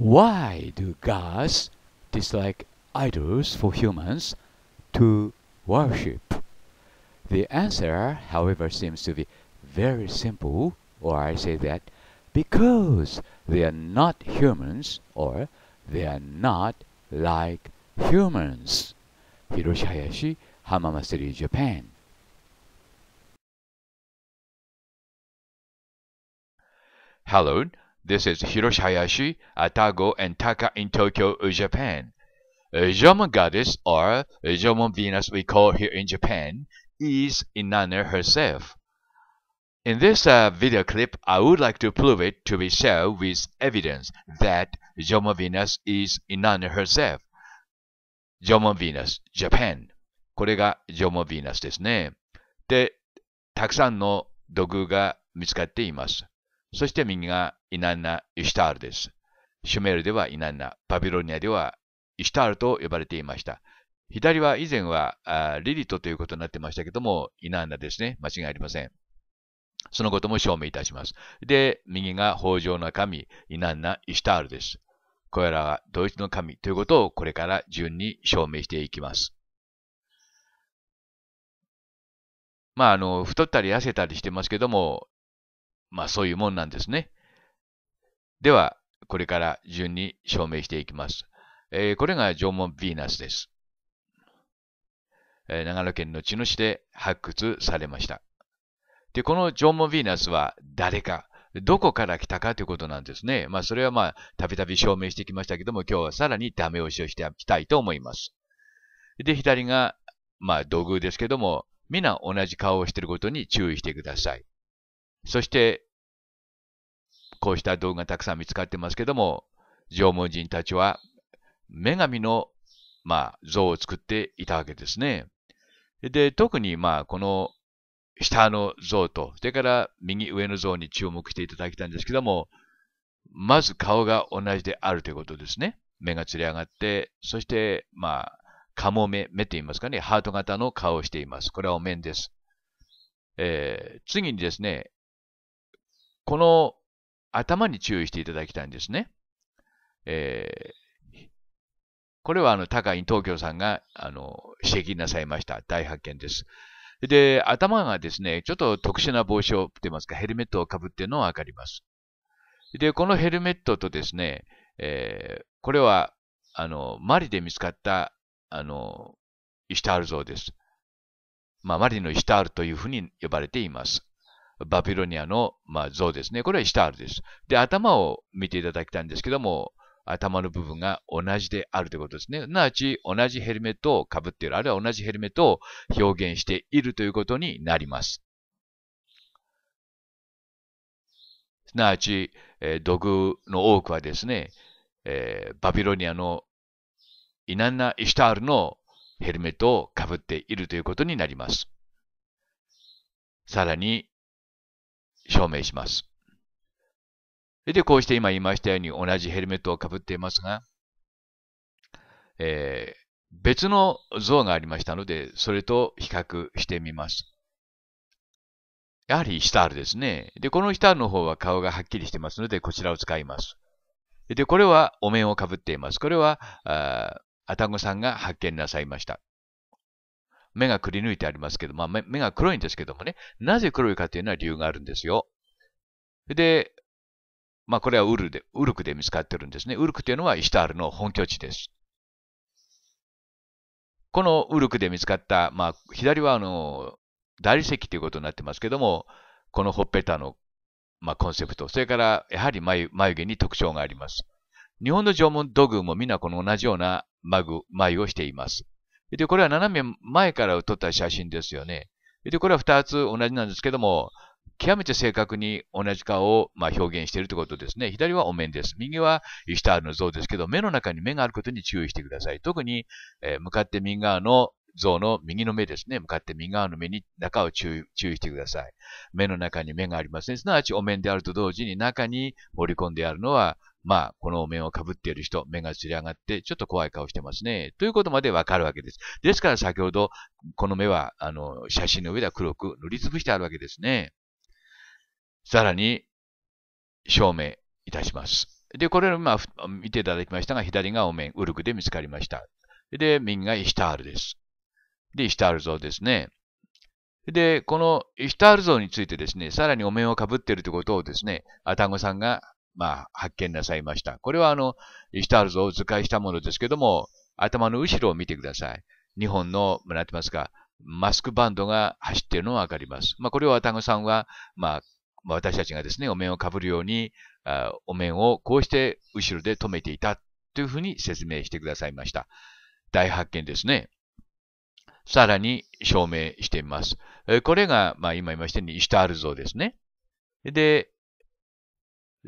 Why do gods dislike idols for humans to worship? The answer, however, seems to be very simple, or I say that because they are not humans or they are not like humans. Hiroshi Hayashi, Hamamatsu, Japan. Hello, this is Hiroshi Hayashi, Atago, and Taka in Tokyo, Japan. German goddess, or German Venus we call here in Japan, is Inanna herself. In this uh, video clip, I would like to prove it to be shown with evidence that German Venus is Inanna herself. German Venus, Japan. これがジョモヴィーナスですね。で、たくさんの土偶が見つかっています。そして右がイナンナ・イシュタールです。シュメールではイナンナ、バビロニアではイシュタールと呼ばれていました。左は以前はリリトということになってましたけども、イナンナですね。間違いありません。そのことも証明いたします。で、右が豊穣の神、イナンナ・イシュタールです。これらは同一の神ということをこれから順に証明していきます。まあ、あの、太ったり痩せたりしてますけども、まあそういうもんなんですね。では、これから順に証明していきます。えー、これが縄文ヴィーナスです。えー、長野県の茅野市で発掘されました。で、この縄文ヴィーナスは誰か、どこから来たかということなんですね。まあ、それはまあ、たびたび証明してきましたけども、今日はさらにダメ押しをしていきたいと思います。で、左が、まあ、土偶ですけども、皆同じ顔をしていることに注意してください。そして、こうした動画がたくさん見つかってますけども、縄文人たちは女神の、まあ、像を作っていたわけですね。で、特に、まあ、この下の像と、それから右上の像に注目していただきたいんですけども、まず顔が同じであるということですね。目がつり上がって、そして、まあ、カモメ、目って言いますかね、ハート型の顔をしています。これはお面です。えー、次にですね、この頭に注意していただきたいんですね。えー、これはあの高井東京さんがあの指摘なさいました。大発見です。で、頭がですね、ちょっと特殊な帽子を、ってますか、ヘルメットをかぶってるのがわかります。で、このヘルメットとですね、えー、これは、あの、マリで見つかった、あの、イシタール像です。まあ、マリのイシタールというふうに呼ばれています。バビロニアの、まあ、像ですね。これはイシタールです。で、頭を見ていただきたいんですけども、頭の部分が同じであるということですね。すなわち、同じヘルメットをかぶっている、あるいは同じヘルメットを表現しているということになります。すなわち、えー、土偶の多くはですね、えー、バビロニアのイナンナ・イシタールのヘルメットをかぶっているということになります。さらに、証明します。でこうして今言いましたように同じヘルメットをかぶっていますが、えー、別の像がありましたので、それと比較してみます。やはりシタールですね。で、このシタールの方は顔がはっきりしてますので、こちらを使います。で、これはお面をかぶっています。これは、あアタさんが発見なさいました。目がくり抜いてありますけど、まあ目が黒いんですけどもね、なぜ黒いかというのは理由があるんですよ。で、まあこれはウルで、ウルクで見つかってるんですね。ウルクというのはイシタールの本拠地です。このウルクで見つかった、まあ左はあの、大理石ということになってますけども、このほっぺたの、まあ、コンセプト、それからやはり眉毛に特徴があります。日本の縄文土偶も皆この同じような眉をしています。で、これは斜め前から撮った写真ですよね。で、これは二つ同じなんですけども、極めて正確に同じ顔をま表現しているということですね。左はお面です。右はイシュタールの像ですけど、目の中に目があることに注意してください。特に、え向かって右側の像の右の目ですね。向かって右側の目に中を注意してください。目の中に目がありません、ね。すなわちお面であると同時に中に盛り込んであるのはまあ、この面をかぶっている人、目がつり上がって、ちょっと怖い顔してますね。ということまでわかるわけです。ですから先ほど、この目は、あの、写真の上では黒く塗りつぶしてあるわけですね。さらに、証明いたします。で、これをま見ていただきましたが、左がお面、ウルクで見つかりました。で、右がイシュタールです。で、イシュタール像ですね。で、このイシュタール像についてですね、さらにお面をかぶっているということをですね、アタゴさんがまあ、発見なさいました。これはあの、イシュタール像を図解したものですけども、頭の後ろを見てください。日本の、なんてますか、マスクバンドが走っているのがわかります。まあ、これをアタさんは、まあ、私たちがですね、お面をかぶるように、あお面をこうして後ろで止めていたというふうに説明してくださいました。大発見ですね。さらに証明してみます。これが、まあ、今言いましたように、イシュタール像ですね。で、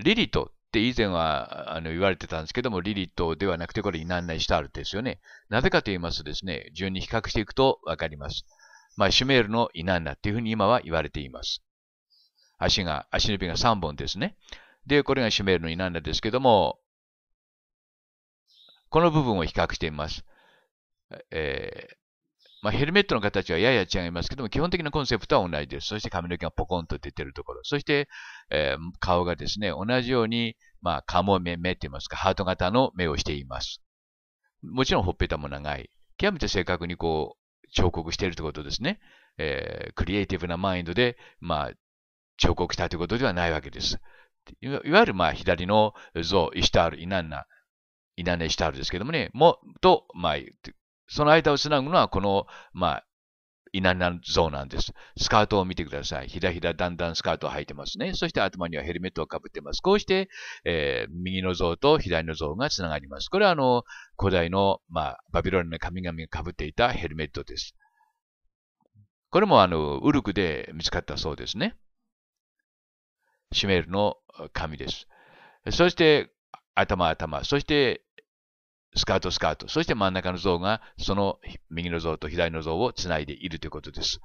リリトって以前はあの言われてたんですけども、リリトではなくてこれイナンナイシタールですよね。なぜかと言いますとですね、順に比較していくとわかります。まあ、シュメールのイナンナっていうふうに今は言われています。足が、足指が3本ですね。で、これがシュメールのイナンナですけども、この部分を比較してみます。えー、まあ、ヘルメットの形はやや違いますけども、基本的なコンセプトは同じです。そして髪の毛がポコンと出てるところ。そして、えー、顔がですね、同じように、まあ、カモ目、目って言いますか、ハート型の目をしています。もちろんほっぺたも長い。極めて正確にこう、彫刻しているということですね。えー、クリエイティブなマインドで、まあ、彫刻したということではないわけです。いわゆる、まあ、左の像、イシタール、イナンナ、イナネシタールですけどもね、も、と、まあ、その間をつなぐのはこの、まあ、稲ナ像なんです。スカートを見てください。ひだひだだんだんスカートを履いてますね。そして頭にはヘルメットをかぶってます。こうして、えー、右の像と左の像がつながります。これはあの、古代の、まあ、バビロンの神々がかぶっていたヘルメットです。これもあの、ウルクで見つかったそうですね。シュメールの神です。そして、頭頭、そしてスカートスカート。そして真ん中の像が、その右の像と左の像をつないでいるということです。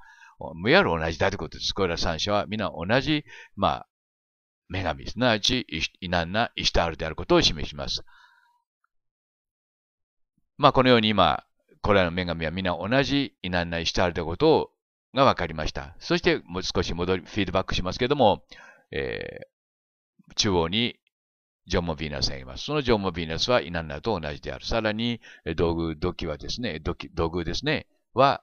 むやる同じだということです。これら三者は皆同じ、まあ、女神、すなわち、イナンナ、イシタールであることを示します。まあ、このように今、これらの女神は皆同じイナンナ、イシタールであることをが分かりました。そして、もう少し戻り、フィードバックしますけども、えー、中央にジョンモ・ヴィーナスがいます。そのジョンモ・ヴィーナスはイナンナと同じである。さらに、道具、土器はですね、土器、土偶ですね、は、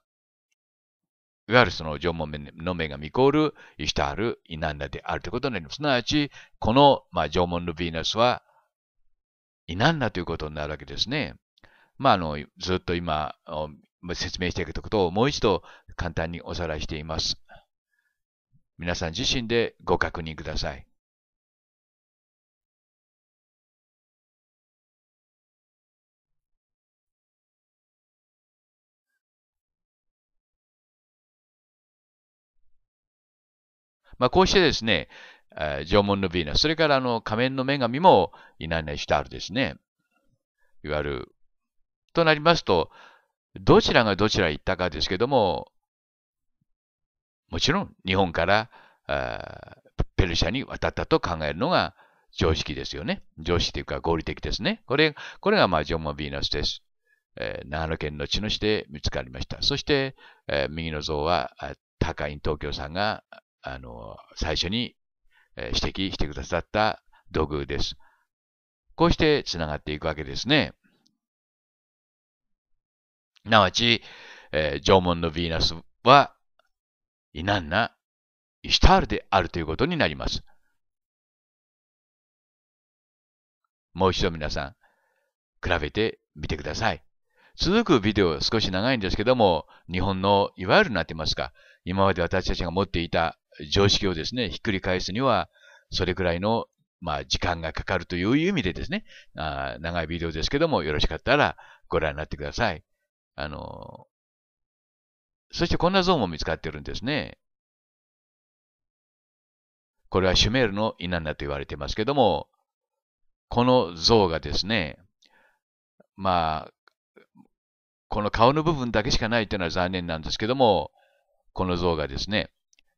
いわゆるそのジョンモの女神イコール、イシタール、イナンナであるということになります。すなわち、この、まあ、ジョンモのヴィーナスは、イナンナということになるわけですね。まあ、あの、ずっと今、説明していくことをもう一度簡単におさらいしています。皆さん自身でご確認ください。まあ、こうしてですね、え縄文のヴィーナス、それからあの仮面の女神もいないねしたあるですね。いわゆる、となりますと、どちらがどちらへ行ったかですけども、もちろん日本からペルシャに渡ったと考えるのが常識ですよね。常識というか合理的ですね。これこれがまあジョンヴィーナスです。えー、長野県の地の市で見つかりました。そして、えー、右の像は高院東京さんがあの、最初に指摘してくださった土偶です。こうして繋がっていくわけですね。なわち、えー、縄文のヴィーナスは、イナンナ、イシュタールであるということになります。もう一度皆さん、比べてみてください。続くビデオ少し長いんですけども、日本のいわゆるなってますか、今まで私たちが持っていた常識をですね、ひっくり返すには、それくらいの、まあ、時間がかかるという意味でですね、あ長いビデオですけども、よろしかったらご覧になってください。あの、そしてこんな像も見つかってるんですね。これはシュメールの稲だと言われてますけども、この像がですね、まあ、この顔の部分だけしかないというのは残念なんですけども、この像がですね、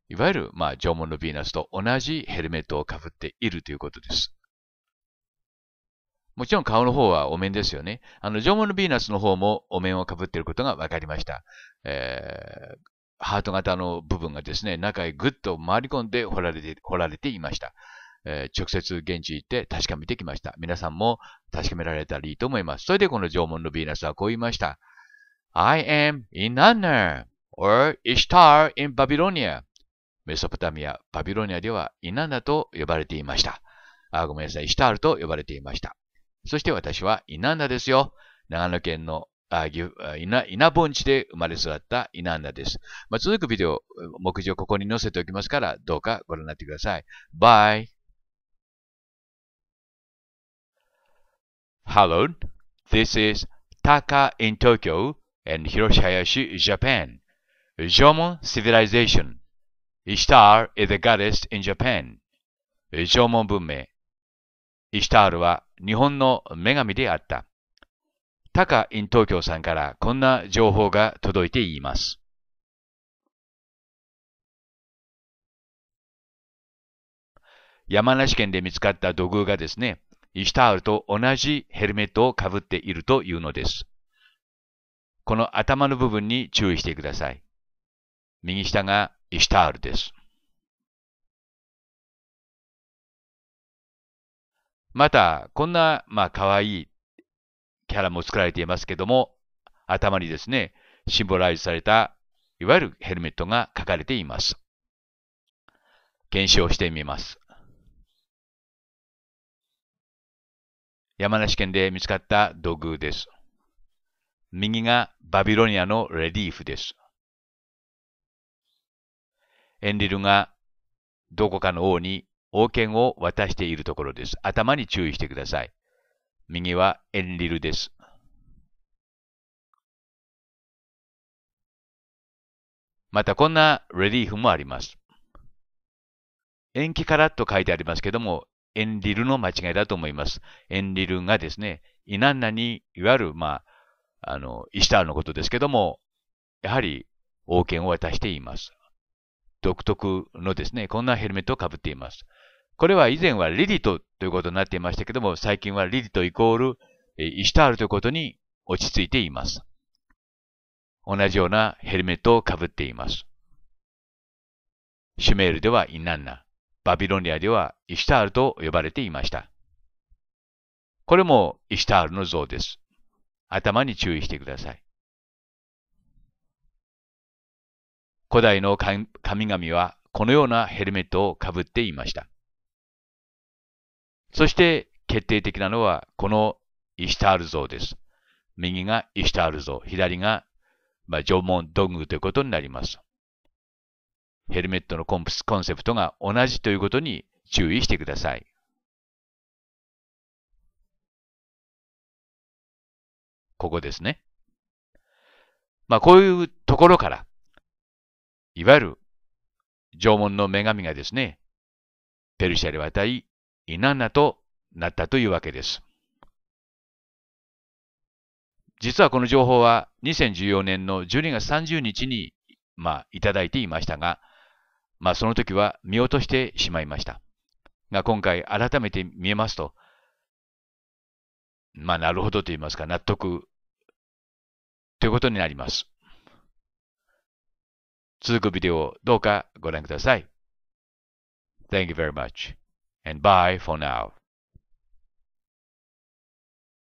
いわゆる、まあ、縄文のヴィーナスと同じヘルメットをかぶっているということです。もちろん顔の方はお面ですよね。あの、縄文のヴィーナスの方もお面をかぶっていることがわかりました。えー、ハート型の部分がですね、中へぐっと回り込んで掘られて、掘られていました。えー、直接現地行って確かめてきました。皆さんも確かめられたらいいと思います。それでこの縄文のヴィーナスはこう言いました。I am Inanna or Ishtar in Babylonia. メソポタミア、バビロニアではイナンナと呼ばれていました。あ、ごめんなさい、イシタールと呼ばれていました。そして私はイナンナですよ。長野県のあ稲稲盆地で生まれ育ったイナンです。まあ、続くビデオ、目次をここに載せておきますから、どうかご覧になってください。バイ Hello, this is Taka in Tokyo and h i r o s h i y a s h i Japan. Jomon Civilization. Ishtar is a goddess in Japan. 縄文文明。イシタールは日本の女神であった。タカ・イン東京さんからこんな情報が届いています。山梨県で見つかった土偶がですね、イシタールと同じヘルメットをかぶっているというのです。この頭の部分に注意してください。右下がイシュタールです。また、こんな、まあ、可愛いキャラも作られていますけども、頭にですね、シンボライズされた、いわゆるヘルメットが書かれています。検証してみます。山梨県で見つかった土偶です。右がバビロニアのレリーフです。エンリルがどこかの王に王権を渡しているところです。頭に注意してください。右はエンリルです。またこんなレリーフもあります。延期からと書いてありますけども、エンリルの間違いだと思います。エンリルがですね、イナンナに、いわゆる、まあ、あの、イスターのことですけども、やはり王権を渡しています。独特のですね、こんなヘルメットをかぶっています。これは以前はリリトということになっていましたけども、最近はリリトイコール、イシタールということに落ち着いています。同じようなヘルメットをかぶっています。シュメールではインナンナ、バビロニアではイシタールと呼ばれていました。これもイシタールの像です。頭に注意してください。古代の神々はこのようなヘルメットをかぶっていました。そして決定的なのはこのイシュタール像です。右がイシュタール像、左が、まあ、縄文道具ということになります。ヘルメットのコンコンセプトが同じということに注意してください。ここですね。まあこういうところからいわゆる縄文の女神がですね、ペルシャで渡り、イナンナとなったというわけです。実はこの情報は2014年の12月30日に、まあ、いただいていましたが、まあ、その時は見落としてしまいました。が、今回改めて見えますと、まあ、なるほどと言いますか、納得ということになります。続くビデオをどうかご覧ください。Thank you very much and bye for now.